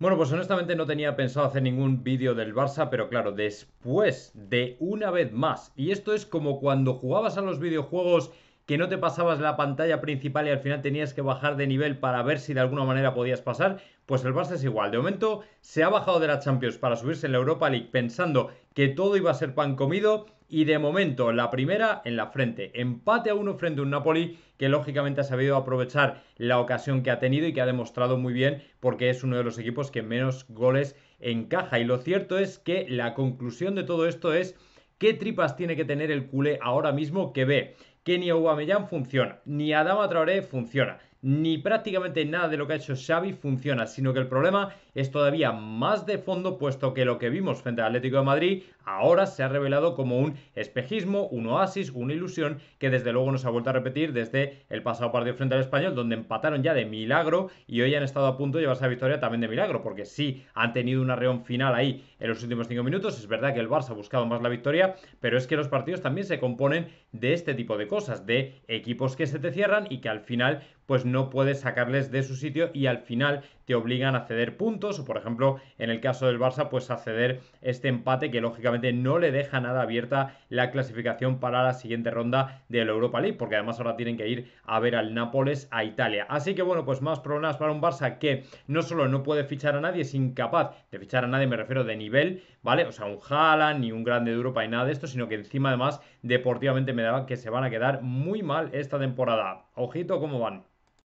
Bueno, pues honestamente no tenía pensado hacer ningún vídeo del Barça, pero claro, después de una vez más, y esto es como cuando jugabas a los videojuegos que no te pasabas la pantalla principal y al final tenías que bajar de nivel para ver si de alguna manera podías pasar, pues el Barça es igual. De momento se ha bajado de la Champions para subirse en la Europa League pensando que todo iba a ser pan comido y de momento la primera en la frente. Empate a uno frente a un Napoli que lógicamente ha sabido aprovechar la ocasión que ha tenido y que ha demostrado muy bien porque es uno de los equipos que menos goles encaja. Y lo cierto es que la conclusión de todo esto es qué tripas tiene que tener el culé ahora mismo que ve que ni Aubameyang funciona, ni Adama Traoré funciona ni prácticamente nada de lo que ha hecho Xavi funciona, sino que el problema es todavía más de fondo, puesto que lo que vimos frente al Atlético de Madrid ahora se ha revelado como un espejismo, un oasis, una ilusión que desde luego nos ha vuelto a repetir desde el pasado partido frente al Español, donde empataron ya de milagro y hoy han estado a punto de llevarse la victoria también de milagro, porque sí han tenido una reón final ahí en los últimos cinco minutos. Es verdad que el Barça ha buscado más la victoria, pero es que los partidos también se componen de este tipo de cosas, de equipos que se te cierran y que al final pues no puedes sacarles de su sitio y al final te obligan a ceder puntos o por ejemplo en el caso del Barça pues a ceder este empate que lógicamente no le deja nada abierta la clasificación para la siguiente ronda de la Europa League porque además ahora tienen que ir a ver al Nápoles a Italia así que bueno pues más problemas para un Barça que no solo no puede fichar a nadie es incapaz de fichar a nadie me refiero de nivel vale o sea un Haaland ni un grande de Europa y nada de esto sino que encima además deportivamente me da que se van a quedar muy mal esta temporada ojito cómo van